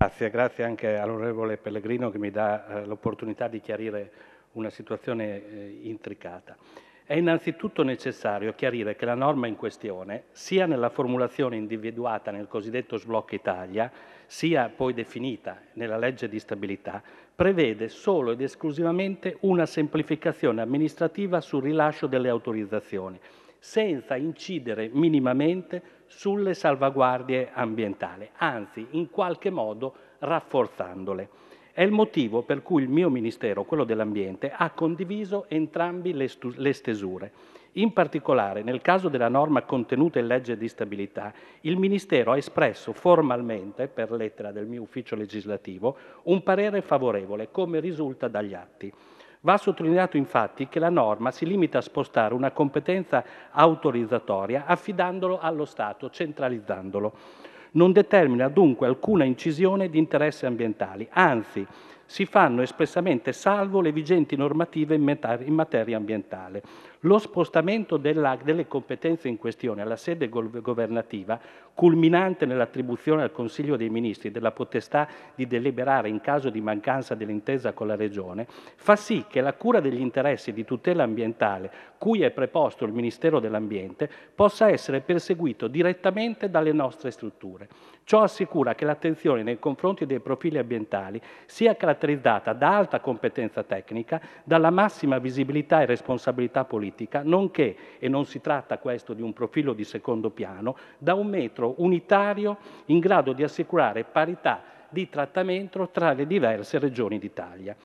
Grazie, grazie anche all'onorevole Pellegrino che mi dà eh, l'opportunità di chiarire una situazione eh, intricata. È innanzitutto necessario chiarire che la norma in questione, sia nella formulazione individuata nel cosiddetto sblocco Italia, sia poi definita nella legge di stabilità, prevede solo ed esclusivamente una semplificazione amministrativa sul rilascio delle autorizzazioni senza incidere minimamente sulle salvaguardie ambientali, anzi in qualche modo rafforzandole. È il motivo per cui il mio Ministero, quello dell'Ambiente, ha condiviso entrambi le, le stesure. In particolare, nel caso della norma contenuta in legge di stabilità, il Ministero ha espresso formalmente, per lettera del mio ufficio legislativo, un parere favorevole, come risulta dagli atti. Va sottolineato infatti che la norma si limita a spostare una competenza autorizzatoria affidandolo allo Stato, centralizzandolo. Non determina dunque alcuna incisione di interessi ambientali, anzi si fanno espressamente salvo le vigenti normative in materia ambientale. Lo spostamento della, delle competenze in questione alla sede governativa, culminante nell'attribuzione al Consiglio dei Ministri della potestà di deliberare in caso di mancanza dell'intesa con la Regione, fa sì che la cura degli interessi di tutela ambientale, cui è preposto il Ministero dell'Ambiente, possa essere perseguito direttamente dalle nostre strutture. Ciò assicura che l'attenzione nei confronti dei profili ambientali sia caratterizzata caratterizzata da alta competenza tecnica, dalla massima visibilità e responsabilità politica, nonché, e non si tratta questo di un profilo di secondo piano, da un metro unitario in grado di assicurare parità di trattamento tra le diverse regioni d'Italia.